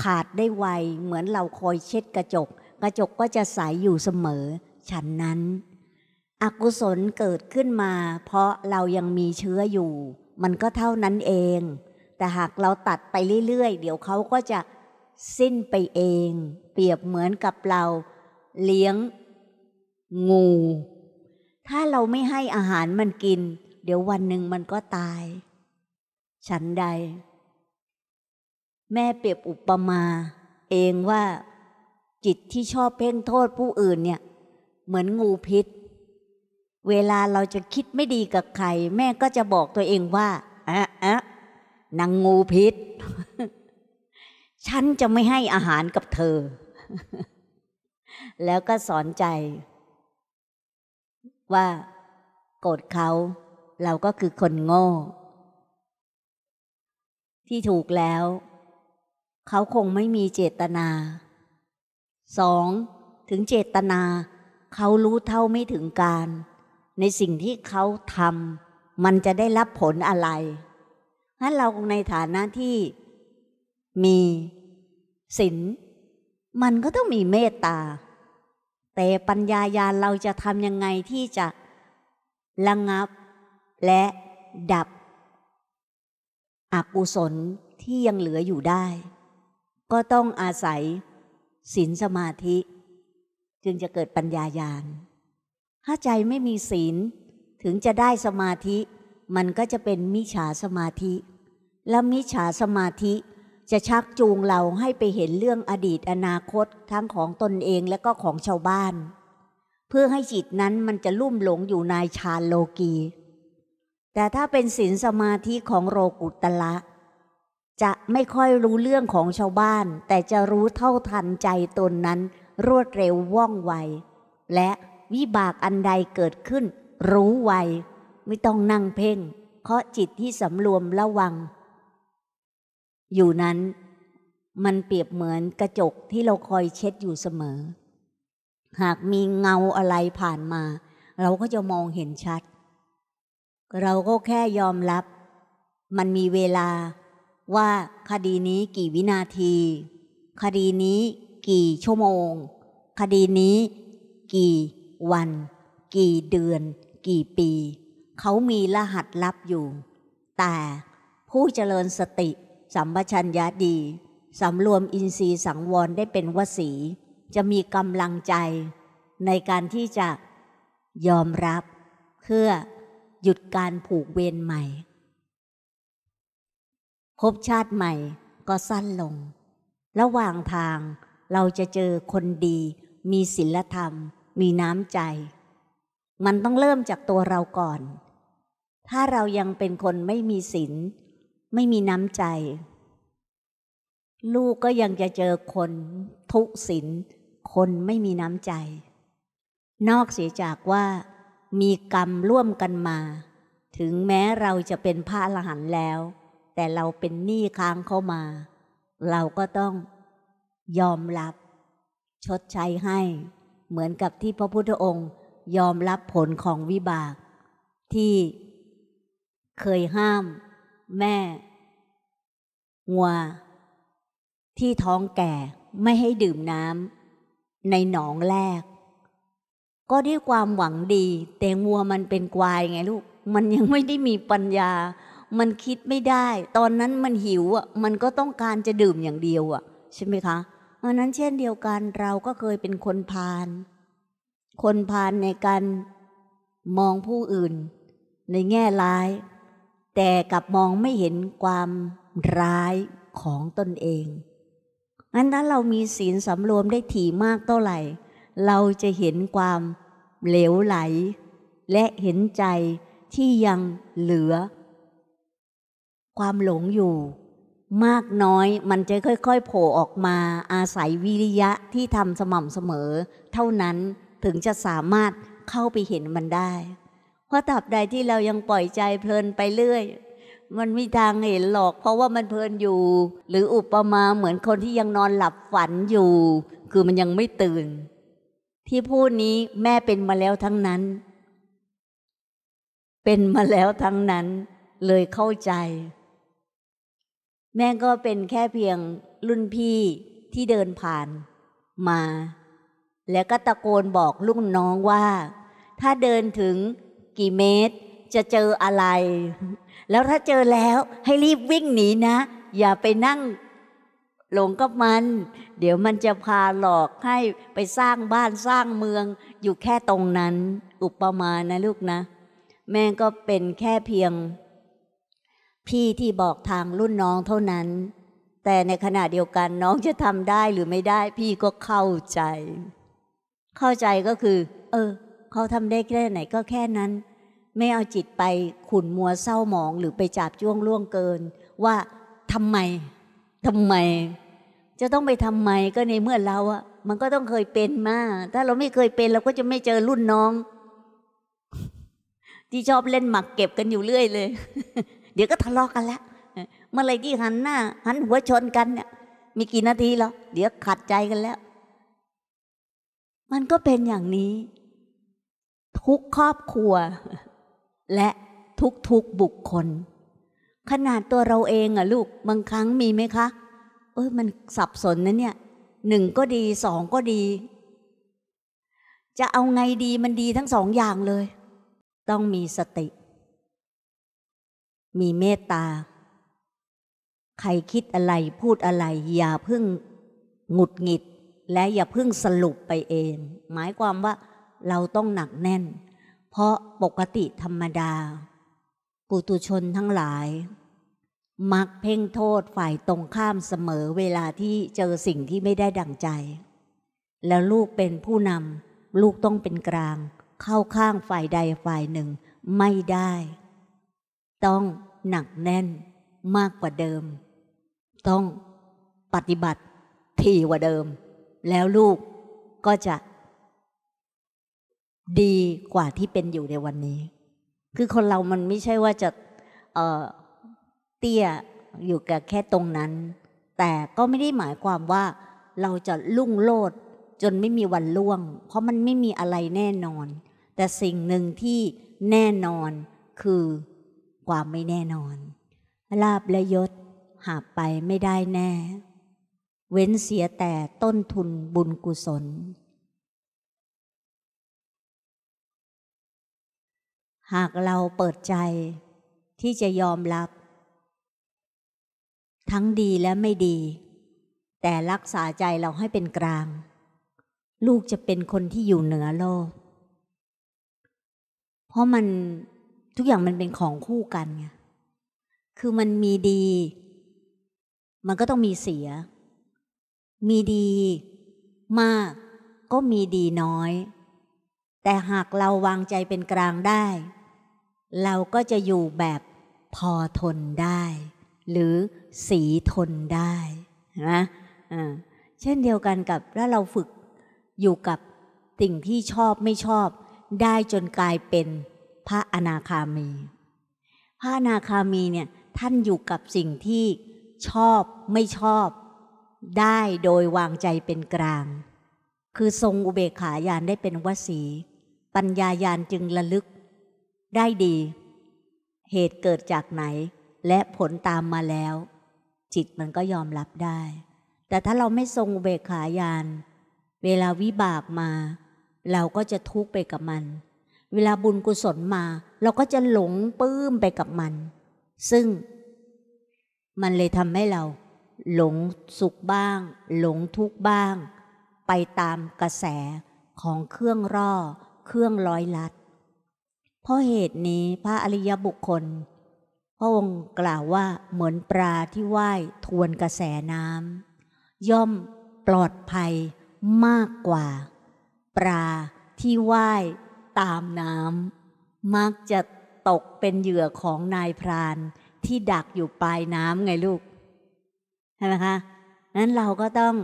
ขาดได้ไว เหมือนเราคอยเช็ดกระจก กระจกก็จะใสยอยู่เสมอ ฉันนั้น อกุศลเกิดขึ้นมาเพราะเรายังมีเชื้ออยู่ มันก็เท่านั้นเอง แต่หากเราตัดไปเรื่อยๆ เดี๋ยวเขาก็จะสิ้นไปเอง เปรียบเหมือนกับเรา เลี้ยงงู ถ้าเราไม่ให้อาหารมันกิน เดี๋ยววันหนึ่งมันก็ตาย ฉันใด แม่เปรียบอุปมา เองว่า จิตที่ชอบเพ่งโทษผู้อื่นเนี่ย เหมือนงูพิษ เวลาเราจะคิดไม่ดีกับใคร แม่ก็จะบอกตัวเองว่าอ่ะอ่ะนางงูพิษ ฉันจะไม่ให้อาหารกับเธอ แล้วก็สอนใจว่า โกรธเขาเราก็คือคนโง่ ที่ถูกแล้ว เขาคงไม่มีเจตนา สองถึงเจตนา เขารู้เท่าไม่ถึงการ ในสิ่งที่เขาทำมันจะได้รับผลอะไร งั้นเราในฐานะที่มีศีลมันก็ต้องมีเมตตาแต่ปัญญาญาณเราจะทำยังไงที่จะระงงับและดับ อกุศลที่ยังเหลืออยู่ได้ ก็ต้องอาศัยศีลสมาธิ จึงจะเกิดปัญญาญาณ ถ้าใจไม่มีศีลถึงจะได้สมาธิ มันก็จะเป็นมิจฉาสมาธิ และมิจฉาสมาธิจะชักจูงเราให้ไปเห็นเรื่องอดีตอนาคต ทั้งของตนเองและก็ของชาวบ้าน เพื่อให้จิตนั้นมันจะลุ่มหลงอยู่ในฌานโลกี แต่ถ้าเป็นศีลสมาธิของโรกุตละจะไม่ค่อยรู้เรื่องของชาวบ้าน แต่จะรู้เท่าทันใจตนนั้น รวดเร็วว่องไว และวิบากอันใดเกิดขึ้น รู้ไว ไม่ต้องนั่งเพ่งเพราะจิตที่สำรวมระวังอยู่นั้นมันเปรียบเหมือนกระจกที่เราคอยเช็ดอยู่เสมอ หากมีเงาอะไรผ่านมา เราก็จะมองเห็นชัด เราก็แค่ยอมรับ มันมีเวลาว่าคดีนี้กี่วินาที คดีนี้กี่ชั่วโมงคดีนี้ กี่วัน กี่เดือน กี่ปี เขามีรหัสลับอยู่ แต่ผู้เจริญสติสัมปชัญญะดี สำรวมอินทรีย์สังวรได้เป็นวสี จะมีกำลังใจในการที่จะยอมรับเพื่อหยุดการผูกเวรใหม่ พบชาติใหม่ก็สั้นลง ระหว่างทางเราจะเจอคนดี มีศีลธรรม มีน้ำใจ มันต้องเริ่มจากตัวเราก่อน ถ้าเรายังเป็นคนไม่มีศีลไม่มีน้ำใจ ลูกก็ยังจะเจอคนทุศิน คนไม่มีน้ำใจ นอกเสียจากว่ามีกรรมร่วมกันมา ถึงแม้เราจะเป็นพระอรหันต์แล้ว แต่เราเป็นหนี้ค้างเข้ามา เราก็ต้องยอมรับ ชดใช้ให้ เหมือนกับที่พระพุทธองค์ยอมรับผลของวิบาก ที่เคยห้ามแม่งัวที่ท้องแก่ไม่ให้ดื่มน้ำในหนองแรก ก็ด้วยความหวังดี แต่งัวมันเป็นควายไงลูก มันยังไม่ได้มีปัญญา มันคิดไม่ได้ ตอนนั้นมันหิวอ่ะ มันก็ต้องการจะดื่มอย่างเดียวอ่ะ ใช่ไหมคะเพราะนั้น เช่นเดียวกัน เราก็เคยเป็นคนพาลคนพาลในการมองผู้อื่น ในแง่ร้าย แต่กลับมองไม่เห็นความร้ายของตนเอง งั้นถ้าเรามีศีลสำรวมได้ถี่มากเท่าไหร่ เราจะเห็นความเหลวไหล และเห็นใจที่ยังเหลือ ความหลงอยู่ มากน้อย มันจะค่อย ๆ โผล่ออกมา อาศัยวิริยะที่ทำสม่ำเสมอ เท่านั้นถึงจะสามารถเข้าไปเห็นมันได้ เพราะตราบใดที่เรายังปล่อยใจเพลินไปเรื่อยมันมีทางเห็นหรอก เพราะว่ามันเพลินอยู่ หรืออุปมาเหมือนคนที่ยังนอนหลับฝันอยู่ คือมันยังไม่ตื่น ที่พูดนี้แม่เป็นมาแล้วทั้งนั้น เป็นมาแล้วทั้งนั้นเลยเข้าใจ แม่ก็เป็นแค่เพียงรุ่นพี่ที่เดินผ่านมา แล้วก็ตะโกนบอกลูกน้องว่า ถ้าเดินถึงกี่เมตรจะเจออะไรแล้วถ้าเจอแล้ว ให้รีบวิ่งหนีนะ อย่าไปนั่งหลงกับมัน เดี๋ยวมันจะพาหลอกให้ไปสร้างบ้านสร้างเมือง อยู่แค่ตรงนั้น อุปมานะลูกนะ แม่ก็เป็นแค่เพียง พี่ที่บอกทางรุ่นน้องเท่านั้น แต่ในขณะเดียวกันน้องจะทำได้หรือไม่ได้ พี่ก็เข้าใจ เข้าใจก็คือ เออ เขาทำได้แค่ไหนก็แค่นั้นไม่เอาจิตไปขุนมัวเศร้าหมองหรือไปจับจ้วงล่วงเกิน ว่าทำไมทำไมจะต้องไปทำไมก็ในเมื่อเราอะมันก็ต้องเคยเป็นมาถ้าเราไม่เคยเป็นเราก็จะไม่เจอรุ่นน้อง ที่ชอบเล่นหมักเก็บกันอยู่เรื่อยเลย เดี๋ยวก็ทะเลาะกกันละเมื่อไรที่หันหน้า หันหัวชนกันเนี่ยมีกี่นาทีแล้วเดี๋ยวขัดใจกันแล้ว มันก็เป็นอย่างนี้ ทุกครอบครัวและทุกๆ บุคคล ขนาดตัวเราเองอะลูก บางครั้งมีไหมคะ เอ้ยมันสับสนนะเนี่ย หนึ่งก็ดี สองก็ดี จะเอาไงดีมันดีทั้งสองอย่างเลย ต้องมีสติ มีเมตตา ใครคิดอะไรพูดอะไร อย่าพึ่ง หงุดหงิด และอย่าพึ่งสรุปไปเอง หมายความว่าเราต้องหนักแน่นเพราะปกติธรรมดาปุตุชนทั้งหลาย มักเพ่งโทษฝ่ายตรงข้ามเสมอเวลาที่เจอสิ่งที่ไม่ได้ดังใจ แล้วลูกเป็นผู้นำลูกต้องเป็นกลาง เข้าข้างฝ่ายใดฝ่ายหนึ่งไม่ได้ ต้องหนักแน่นมากกว่าเดิม ต้องปฏิบัติถี่กว่าเดิม แล้วลูกก็จะดีกว่าที่เป็นอยู่ในวันนี้ คือคนเรามันไม่ใช่ว่าจะเตี้ยอยู่กับแค่ตรงนั้น แต่ก็ไม่ได้หมายความว่า เราจะลุ่งโลดจนไม่มีวันล่วง เพราะมันไม่มีอะไรแน่นอน แต่สิ่งหนึ่งที่แน่นอนคือความไม่แน่นอนลาบและยศหาไปไม่ได้แน่ เว้นเสียแต่ต้นทุนบุญกุศลหากเราเปิดใจที่จะยอมรับ ทั้งดีและไม่ดี แต่รักษาใจเราให้เป็นกลาง ลูกจะเป็นคนที่อยู่เหนือโลก เพราะมันทุกอย่างมันเป็นของคู่กันไงคือมันมีดี มันก็ต้องมีเสีย มีดีมากก็มีดีน้อย แต่หากเราวางใจเป็นกลางได้เราก็จะอยู่แบบพอทนได้ หรือสีทนได้นะเช่นเดียวกันกับถ้าเราฝึกอยู่กับสิ่งที่ชอบไม่ชอบได้จนกลายเป็นพระอนาคามี พระอนาคามีเนี่ยท่านอยู่กับสิ่งที่ชอบไม่ชอบ ได้โดยวางใจเป็นกลาง คือทรงอุเบกขาญาณได้เป็นวสีปัญญายาณจึงระลึกได้ดี เหตุเกิดจากไหนและผลตามมาแล้ว จิตมันก็ยอมรับได้ แต่ถ้าเราไม่ทรงเบกขายาน เวลาวิบากมา เราก็จะทุกข์ไปกับมัน เวลาบุญกุศลมา เราก็จะหลงปื้มไปกับมัน ซึ่งมันเลยทำให้เรา หลงสุขบ้าง หลงทุกข์บ้าง ไปตามกระแสของเครื่องร่อเครื่องร้อยลัดเพราะเหตุนี้พระอริยบุคคลพระองค์กล่าวว่าเหมือนปลาที่ว่ายทวนกระแสน้ำย่อมปลอดภัยมากกว่า ปลาที่ว่ายตามน้ำมักจะตกเป็นเหยื่อของนายพรานที่ดักอยู่ปลายน้ำไงลูก ใช่ไหมคะนั้นเราก็ต้อง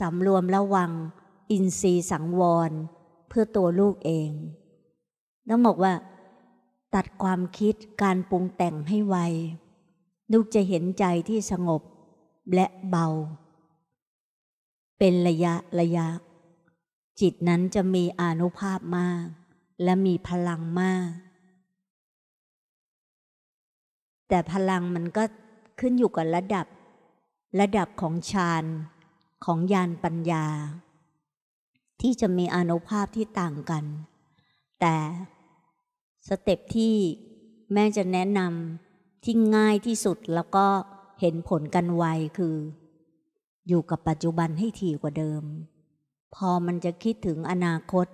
สำรวมระวังอินทรีย์สังวร เพื่อตัวลูกเองต้องบอกว่าตัดความคิดการปรุงแต่งให้ไวลูกจะเห็นใจที่สงบและเบา เป็นระยะระยะ จิตนั้นจะมีอนุภาพมาก และมีพลังมาก แต่พลังมันก็ขึ้นอยู่กับระดับ ระดับของฌานของญาณปัญญา ที่จะมีอนุภาพที่ต่างกัน แต่สเต็ปที่แม่จะแนะนำที่ง่ายที่สุดแล้วก็เห็นผลกันไวคือ อยู่กับปัจจุบันให้ถี่กว่าเดิม พอมันจะคิดถึงอนาคต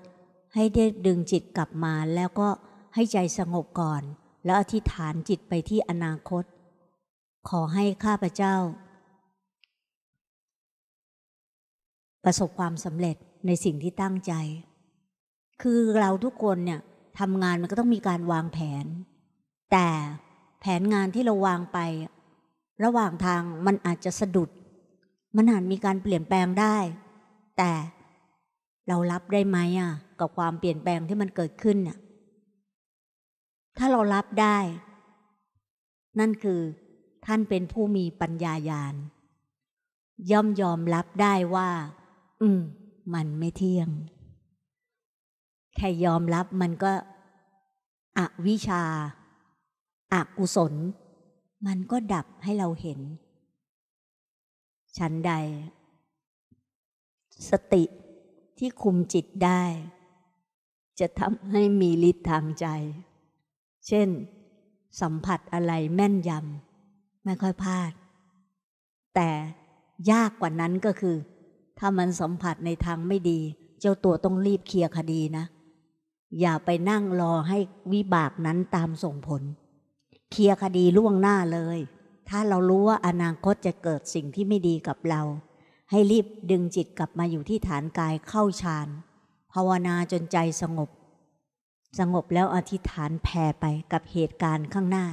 ให้ได้ดึงจิตกลับมาแล้วก็ให้ใจสงบก่อนแล้วอธิษฐานจิตไปที่อนาคต ขอให้ข้าพเจ้าประสบความสำเร็จในสิ่งที่ตั้งใจ คือเราทุกคนเนี่ยทำงานมันก็ต้องมีการวางแผน แต่แผนงานที่เราวางไป ระหว่างทางมันอาจจะสะดุด มันอาจมีการเปลี่ยนแปลงได้ แต่เรารับได้ไหมอ่ะ กับความเปลี่ยนแปลงที่มันเกิดขึ้นเนี่ยถ้าเรารับได้ นั่นคือท่านเป็นผู้มีปัญญายาณย่อมยอมรับได้ว่า อืมมันไม่เที่ยงแค่ยอมรับมันก็อวิชา อากุศลมันก็ดับให้เราเห็นชั้นใดสติที่คุมจิตได้ จะทำให้มีฤทธิ์ทางใจ เช่นสัมผัสอะไรแม่นยำไม่ค่อยพลาด แต่ยากกว่านั้นก็คือ ถ้ามันสัมผัสในทางไม่ดีเจ้าตัวต้องรีบเคลียร์คดีนะเอย่าไปนั่งรอให้วิบากนั้นตามส่งผล เคลียร์คดีล่วงหน้าเลย ถ้าเรารู้ว่าอนาคตจะเกิดสิ่งที่ไม่ดีกับเรา ให้รีบดึงจิตกลับมาอยู่ที่ฐานกายเข้าฌาน ภาวนาจนใจสงบ สงบแล้วอธิษฐานแผ่ไปกับเหตุการณ์ข้างหน้า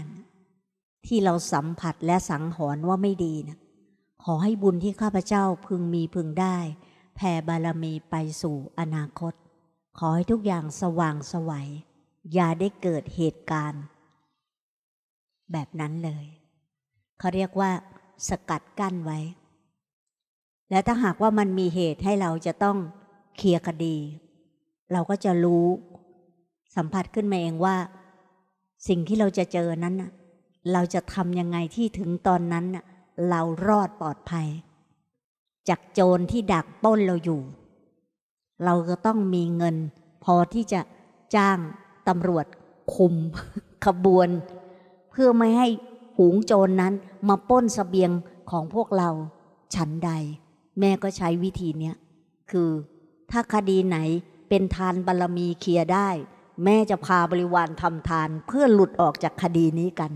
ที่เราสัมผัสและสังหรณ์ว่าไม่ดีนะ ขอให้บุญที่ข้าพเจ้าพึงมีพึงได้ แผ่บารมีไปสู่อนาคตขอให้ทุกอย่างสว่างสวัยอย่าได้เกิดเหตุการณ์ แบบนั้นเลยเขาเรียกว่า สกัดกั้นไว้ และถ้าหากว่ามันมีเหตุให้เราจะต้องเคลียร์คดี เราก็จะรู้สัมผัสขึ้นมาเองว่า สิ่งที่เราจะเจอนั้นเราจะทำยังไงที่ถึงตอนนั้น เรารอดปลอดภัย จากโจรที่ดักป้นเราอยู่เราก็ต้องมีเงิน พอที่จะจ้างตำรวจคุมขบวน เพื่อไม่ให้หูงโจรนนั้นมาป้นสเสบียงของพวกเรา ฉันใด แม่ก็ใช้วิธีเนี้ยคือถ้าคดีไหนเป็นทานบารรมีเคลียได้ แม่จะพาบริวารทำทานเพื่อหลุดออกจากคดีนี้กัน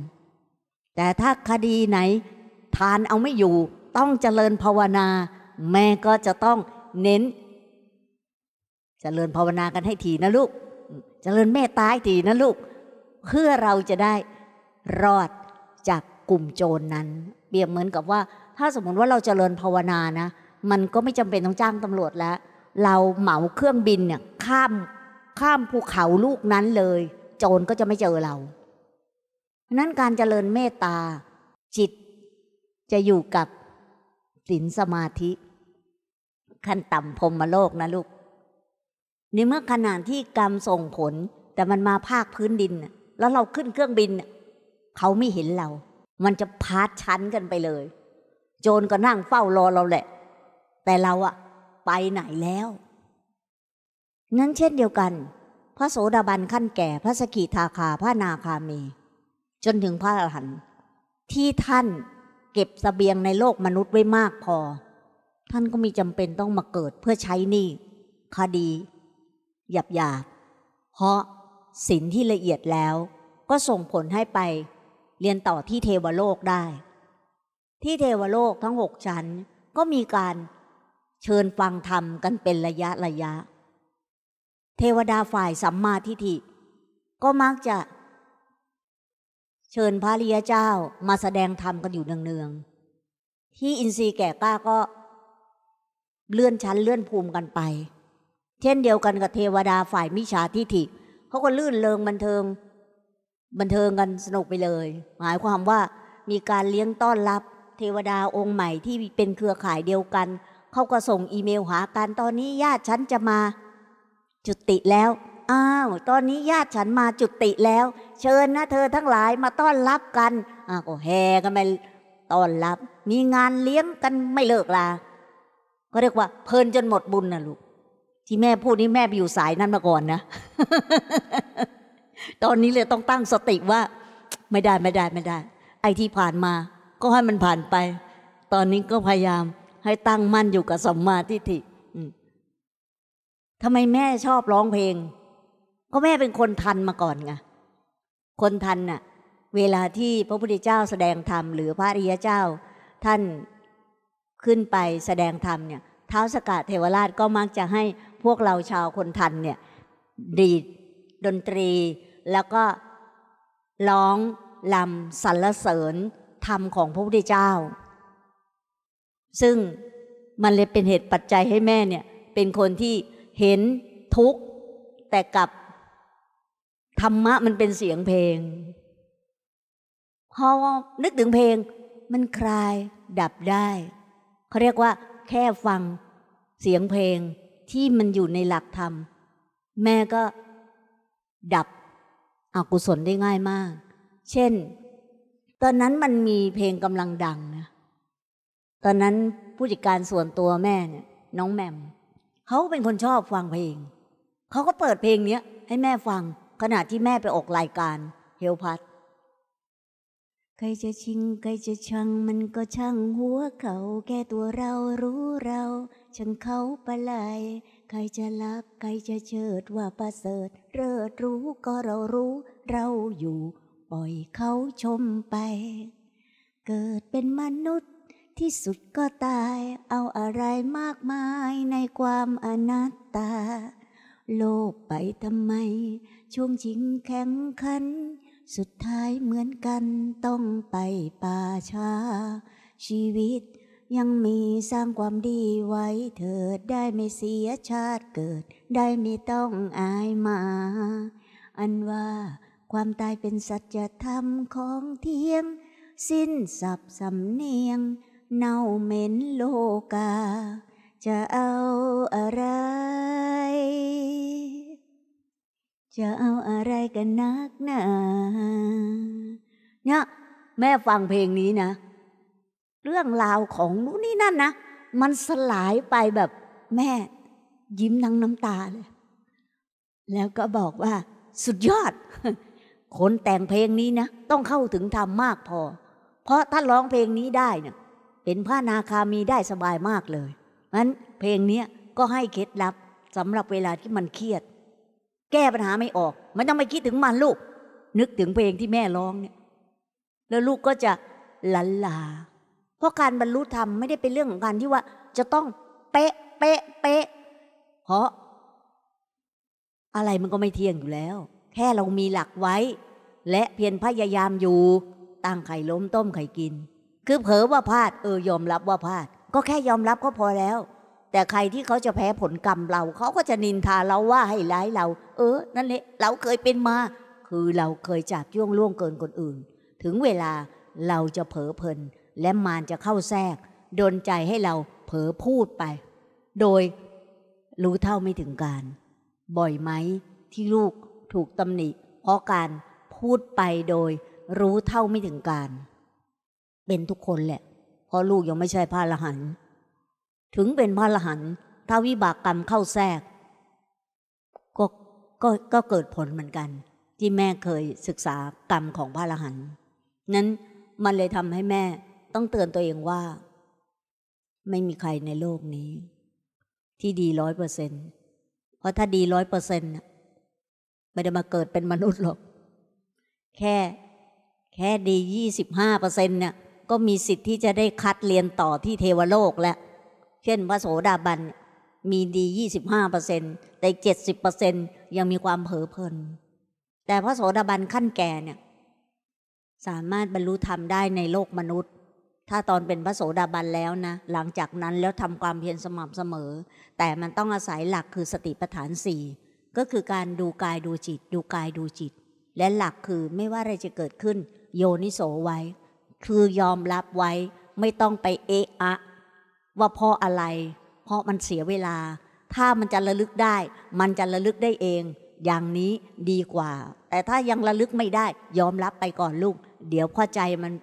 แต่ถ้าคดีไหน ทานเอาไม่อยู่ต้องเจริญภาวนา แม่ก็จะต้องเน้นจเจริญภาวนากันให้ทีนะลูกจเจริญเมตตาให้ทีนะลูก เพื่อเราจะได้รอดจากกลุ่มโจรนนั้น เปรียบเหมือนกับว่า ถ้าสมมติว่าเราจเจริญภาวนานะ มันก็ไม่จำเป็นต้องจ้างตำรวจแล้ว เราเหมาเครื่องบินเนี่ย ข้ามข้ามภูเขาลูกนั้นเลย โจรก็จะไม่เจอเรานั้นการจเจริญเมตตาจิตจะอยู่กับศีลสมาธิ ขั้นต่ำพรมมโลก นะลูกในเมื่อขนาดที่กรรมส่งผลแต่มันมาภาคพื้นดิน แล้วเราขึ้นเครื่องบิน เขาไม่เห็นเรา มันจะพาดชั้นกันไปเลย โจรก็นั่งเฝ้ารอเราแหละ แต่เราอะไปไหนแล้วนั้นเช่นเดียวกัน พระโสดาบันขั้นแก่พระสกิทาคาพระนาคามี จนถึงพระอรหันต์ที่ท่านเก็บสเสบียงในโลกมนุษย์ไว้มากพอ ท่านก็มีจำเป็นต้องมาเกิดเพื่อใช้นี่คดีหยาบหยาบเพราะศีลที่ละเอียดแล้วก็ส่งผลให้ไป เรียนต่อที่เทวโลกได้ ที่เทวโลกทั้งหกชั้นก็มีการเชิญฟังธรรมกันเป็นระยะระยะ เทวดาฝ่ายสัมมาทิฏฐิ ก็มักจะเชิญพระริยเจ้ามาแสดงธรรมกันอยู่เนืองๆ ที่อินทรีย์แก่กล้าก็เลื่อนชั้นเลื่อนภูมิกันไปเช่นเดียวกันกับเทวดาฝ่ายมิจฉาทิฐิเขาก็ลื่นเลงบันเทิงบันเทิงกันสนุกไปเลย หมายความว่ามีการเลี้ยงต้อนรับเทวดาองค์ใหม่ที่เป็นเครือข่ายเดียวกัน เขาก็ส่งอีเมลหา กัน ตอนนี้ญาติฉันจะมา จุติแล้ว อ้าวตอนนี้ญาติฉันมาจุติแล้ว เชิญนะเธอทั้งหลายมาต้อนรับกันอ้าวก็แห่กันไปต้อนรับ มีงานเลี้ยงกันไม่เลิกลาก็เรียกว่าเพลินจนหมดบุญนะลูกที่แม่พูดนี่แม่ไปอยู่สายนั้นมาก่อนนะ ตอนนี้เลยต้องตั้งสติว่า ไม่ได้ไม่ได้ไม่ได้ ไอ้ที่ผ่านมา ก็ให้มันผ่านไป ตอนนี้ก็พยายามให้ตั้งมั่นอยู่กับสัมมาทิฏฐิทำไมแม่ชอบร้องเพลงก็แม่เป็นคนทันมาก่อนไงคนทันน่ะ เวลาที่พระพุทธเจ้าแสดงธรรม หรือพระริยเจ้า ท่านขึ้นไปแสดงธรรมเนี่ยท้าวสกะเทวราชก็มักจะให้พวกเราชาวคนทันเนี่ย ดีดดนตรี แล้วก็ร้อง ลำ สรรเสริญธรรมของพระพุทธเจ้า ซึ่งมันเลยเป็นเหตุปัจจัยให้แม่เนี่ย เป็นคนที่เห็นทุกข์ แต่กับธรรมะมันเป็นเสียงเพลง พอนึกถึงเพลงมันคลายดับได้เขาเรียกว่าแค่ฟังเสียงเพลงที่มันอยู่ในหลักธรรม แม่ก็ดับอกุศลได้ง่ายมาก เช่น ตอนนั้นมันมีเพลงกำลังดังนะ ตอนนั้นผู้จัดการส่วนตัวแม่เนี่ยน้องแมมเขาเป็นคนชอบฟังเพลง เขาก็เปิดเพลงเนี้ย ให้แม่ฟังขณะที่แม่ไปออกรายการ เฮลพัทใครจะชิงใครจะชังมันก็ช่างหัวเขาแค่ตัวเรารู้เราฉันเขาประไลใครจะรักใครจะเชิดว่าประเสริฐเริดรู้ก็เรารู้เราอยู่ ปล่อยเขาชมไป เกิดเป็นมนุษย์ที่สุดก็ตาย เอาอะไรมากมายในความอนัตตา โลกไปทำไม ช่วงชิงแข็งขัน สุดท้ายเหมือนกันต้องไปป่าช้าชีวิตยังมีสร้างความดีไว้เถิดได้ไม่เสียชาติเกิด ได้ไม่ต้องอายมา อันว่าความตายเป็นสัจธรรมของเที่ยง สิ้นสับสำเนียง เน่าเหม็นโลกา จะเอาอะไร จะเอาอะไรกันนักหนาเนี่ย แม่ฟังเพลงนี้นะเรื่องราวของนู่นนี่นั่นนะมันสลายไปแบบแม่ยิ้มทั้งน้ำตาเลย แล้วก็บอกว่า สุดยอดคนแต่งเพลงนี้นะ ต้องเข้าถึงธรรมมากพอ เพราะถ้าร้องเพลงนี้ได้เนะี่ยเป็นพระนาคามีได้สบายมากเลยนั้นเพลงนี้ก็ให้เคล็ดลับสำหรับเวลาที่มันเครียด แก้ปัญหาไม่ออก มันต้องไปคิดถึงมันลูก นึกถึงเพลงที่แม่ร้องเนี่ยแล้วลูกก็จะลันลาเพราะการบรรลุธรรมไม่ได้เป็นเรื่องของการที่ว่า จะต้องเป๊ะเป๊ะเป๊ะเพราะอะไรมันก็ไม่เที่ยงอยู่แล้ว แค่เรามีหลักไว้ และเพียรพยายามอยู่ตั้งไข่ล้มต้มไข่กิน คือเผลอว่าพลาดเออยอมรับว่าพลาด ก็แค่ยอมรับก็พอแล้ว แต่ใครที่เขาจะแพ้ผลกรรมเรา เขาก็จะนินทาเราว่าให้ร้ายเรา เออนั่นแหละเราเคยเป็นมา คือเราเคยจับย่วงล่วงเกินคนอื่น ถึงเวลาเราจะเผลอเพลินและมารจะเข้าแทรกดนใจให้เราเผลอพูดไป โดยรู้เท่าไม่ถึงการ บ่อยไหมที่ลูกถูกตำหนิ เพราะการพูดไปโดย รู้เท่าไม่ถึงการ เป็นทุกคนแหละเพราะลูกยังไม่ใช่พระละหันถึงเป็นพระละหันถ้าวิบากกรรมเข้าแทรกก็ก็ก็เกิดผลเหมือนกัน ที่แม่เคยศึกษากรรมของพระละหันนั้นมันเลยทำให้แม่ต้องเตือนตัวเองว่า ไม่มีใครในโลกนี้ที่ดีร้อยเปอร์เซ็นต์เพราะถ้าดีร้อยเปอร์เซ็นต์ไม่ได้มาเกิดเป็นมนุษย์หรอก แค่ แค่ดียี่สิบห้าเปอร์เซ็นต์เนี่ยก็มีสิทธิ์ที่จะได้คัดเรียนต่อที่เทวโลกแล้วเช่นพระโสดาบันมีดียี่สิบห้าเปอร์เซ็นต์แต่เจ็ดสิบเปอร์เซ็นต์ยังมีความเผลอเพลิน แต่พระโสดาบันขั้นแก่เนี่ย สามารถบรรลุธรรมได้ในโลกมนุษย์ถ้าตอนเป็นพระโสดาบันแล้วนะ หลังจากนั้นแล้วทำความเพียรสม่ำเสมอ แต่มันต้องอาศัยหลักคือสติปัฏฐานสี่ก็คือการดูกายดูจิตดูกายดูจิต และหลักคือไม่ว่าอะไรจะเกิดขึ้น โยนิโสไว้ คือยอมรับไว้ ไม่ต้องไปเอะอะว่าเพราะอะไร เพราะมันเสียเวลา ถ้ามันจะระลึกได้ มันจะระลึกได้เอง อย่างนี้ดีกว่า แต่ถ้ายังระลึกไม่ได้ยอมรับไปก่อนลูก เดี๋ยวพอใจมัน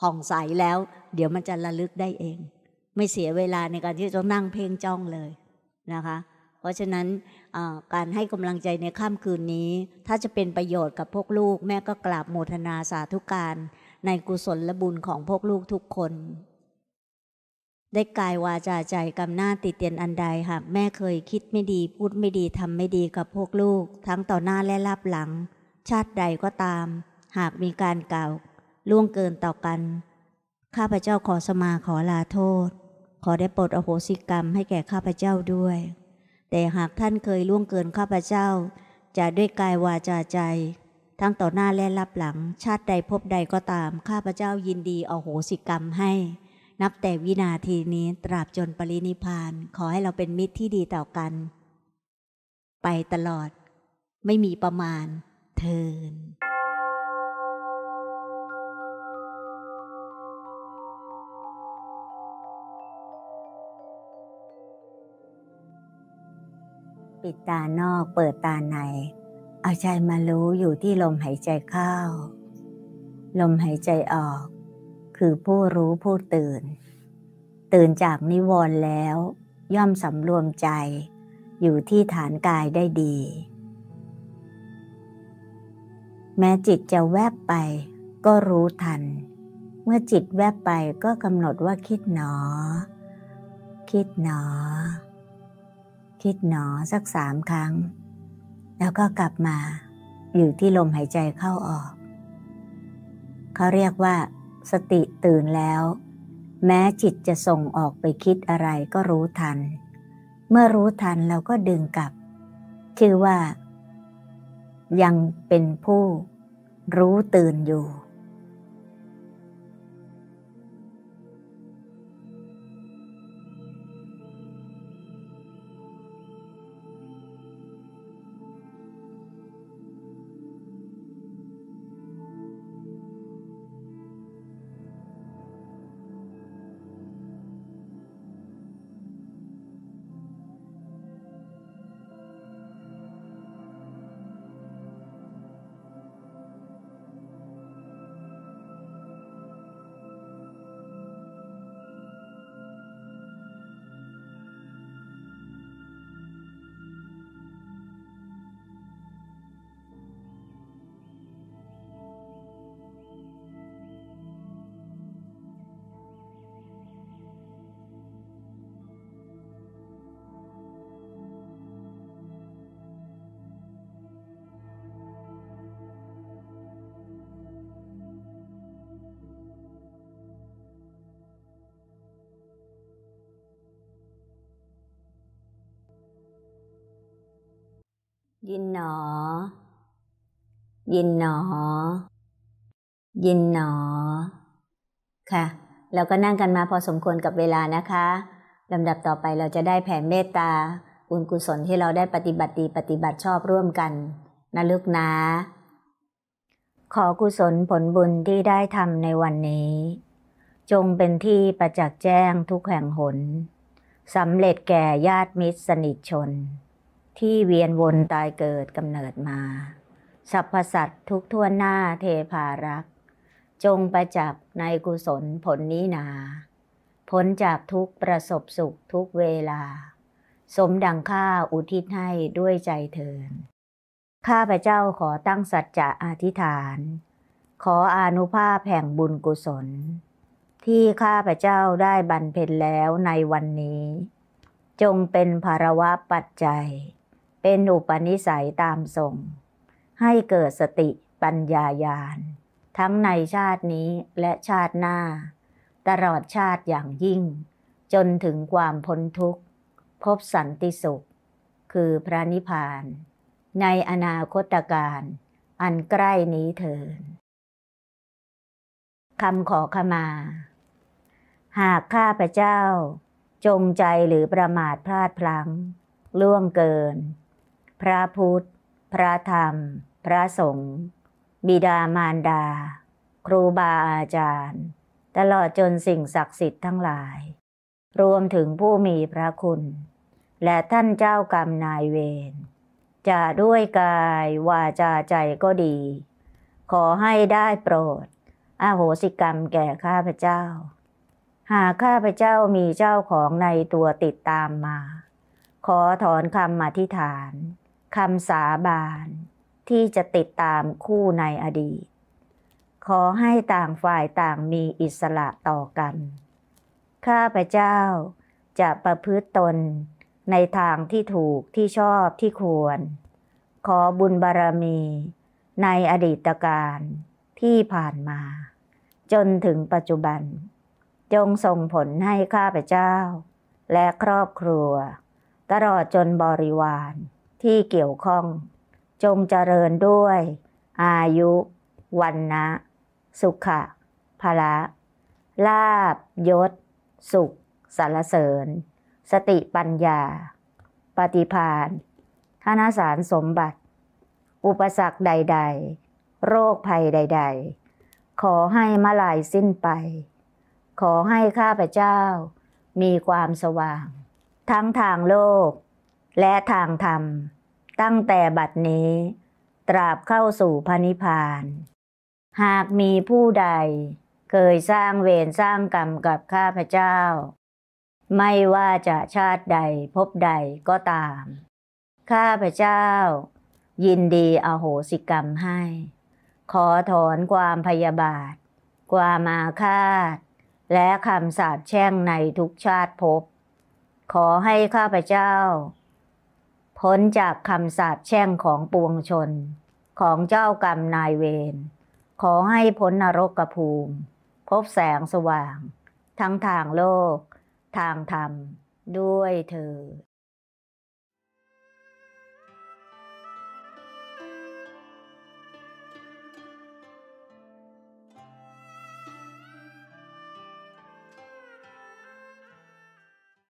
ผ่องใสแล้วเดี๋ยวมันจะระลึกได้เอง ไม่เสียเวลาในการที่จะนั่งเพ่งจ้องเลยนะคะ เพราะฉะนั้นการให้กำลังใจในค่ำคืนนี้ ถ้าจะเป็นประโยชน์กับพวกลูกแม่ก็กราบโมทนาสาธุการ ในกุศลและบุญของพวกลูกทุกคน ได้กายวาจาใจกำหน้าติดเตียนอันใด หากแม่เคยคิดไม่ดี พูดไม่ดีทำไม่ดีกับพวกลูก ทั้งต่อหน้าและลับหลัง ชาติใดก็ตาม หากมีการกล่าวล่วงเกินต่อกัน ข้าพเจ้าขอสมาขอลาโทษ ขอได้ปลดอโหสิกรรมให้แก่ข้าพเจ้าด้วย แต่หากท่านเคยล่วงเกินข้าพเจ้า จะด้วยกายวาจาใจ ทั้งต่อหน้าและรับหลัง ชาติใดพบใดก็ตาม ข้าพเจ้ายินดีอโหสิกรรมให้ นับแต่วินาทีนี้ตราบจนปรินิพาน ขอให้เราเป็นมิตรที่ดีต่อกัน ไปตลอดไม่มีประมาณเทินปิดตานอกเปิดตาในเอาใจมารู้อยู่ที่ลมหายใจเข้า ลมหายใจออก คือผู้รู้ผู้ตื่น ตื่นจากนิวรณ์แล้ว ย่อมสำรวมใจ อยู่ที่ฐานกายได้ดี แม้จิตจะแวบไปก็รู้ทัน เมื่อจิตแวบไปก็กำหนดว่าคิดหนอ คิดหนอคิดหนอสักสามครั้ง แล้วก็กลับมาอยู่ที่ลมหายใจเข้าออก เขาเรียกว่า สติตื่นแล้ว แม้จิตจะส่งออกไปคิดอะไรก็รู้ทัน เมื่อรู้ทันเราก็ดึงกลับชื่อว่า ยังเป็นผู้รู้ตื่นอยู่ยินหนอ ยินหนอ ยินหนอ ค่ะ เราก็นั่งกันมาพอสมควรกับเวลานะคะลำดับต่อไปเราจะได้แผ่เมตตา บุญกุศลที่เราได้ปฏิบัติดีปฏิบัติชอบร่วมกันนะลูกนะขอกุศลผลบุญที่ได้ทำในวันนี้ จงเป็นที่ประจักษ์แจ้งทุกแห่งหนสำเร็จแก่ญาติมิตร สนิทชนที่เวียนวนตายเกิดกำเนิดมา สรรพสัตว์ทุกทั่วหน้าเทพารักจงประจับในกุศลผลนี้นาผลจากทุกประสบสุขทุกเวลา สมดังข้าอุทิศให้ด้วยใจเถินข้าพระเจ้าขอตั้งสัจจะอธิษฐาน ขออนุภาพแห่งบุญกุศล ที่ข้าพระเจ้าได้บรรเพ็ญแล้วในวันนี้ จงเป็นภารวะปัจจัยเป็นอุปนิสัยตามทรงให้เกิดสติปัญญายาณ ทั้งในชาตินี้และชาติหน้า ตลอดชาติอย่างยิ่ง จนถึงความพ้นทุกข์ พบสันติสุข คือพระนิพพาน ในอนาคตการ อันใกล้นี้เถินคำขอขมา หากข้าพระเจ้า จงใจหรือประมาทพลาดพลั้ง ล่วงเกินพระพุทธ พระธรรม พระสงฆ์ บิดามารดา ครูบาอาจารย์ ตลอดจนสิ่งศักดิ์สิทธิ์ทั้งหลาย รวมถึงผู้มีพระคุณ และท่านเจ้ากรรมนายเวร จะด้วยกาย วาจาใจก็ดี ขอให้ได้โปรดอโหสิกรรมแก่ข้าพเจ้า หากข้าพเจ้ามีเจ้าของในตัวติดตามมา ขอถอนคำอธิษฐานคำสาบานที่จะติดตามคู่ในอดีต ขอให้ต่างฝ่ายต่างมีอิสระต่อกัน ข้าพเจ้าจะประพฤติตนในทางที่ถูกที่ชอบที่ควร ขอบุญบารมี ในอดีตการที่ผ่านมา จนถึงปัจจุบัน จงส่งผลให้ข้าพเจ้า และครอบครัว ตลอดจนบริวารที่เกี่ยวข้อง จงเจริญด้วย อายุ วันนะสุขะภละลาบยศ สุขสารเสริญ สติปัญญา ปฏิพานานสารสมบัติ อุปสรรคใดๆ โรคภัยใดๆ ขอให้มาลายสิ้นไป ขอให้ข้าพเจ้า มีความสว่าง ทั้งทางโลกและทางธรรมตั้งแต่บัดนี้ ตราบเข้าสู่พระนิพพาน หากมีผู้ใด เคยสร้างเวรสร้างกรรมกับข้าพเจ้า ไม่ว่าจะชาติใดพบใดก็ตามข้าพเจ้า ยินดีอโหสิกรรมให้ ขอถอนความพยาบาท ความมาฆาดและคำสาปแช่งในทุกชาติพบ ขอให้ข้าพเจ้าพ้นจากคำสาปแช่งของปวงชน ของเจ้ากรรมนายเวรขอให้พ้นนรกภูมิ พบแสงสว่าง ทั้งทางโลก ทางธรรมด้วยเธอ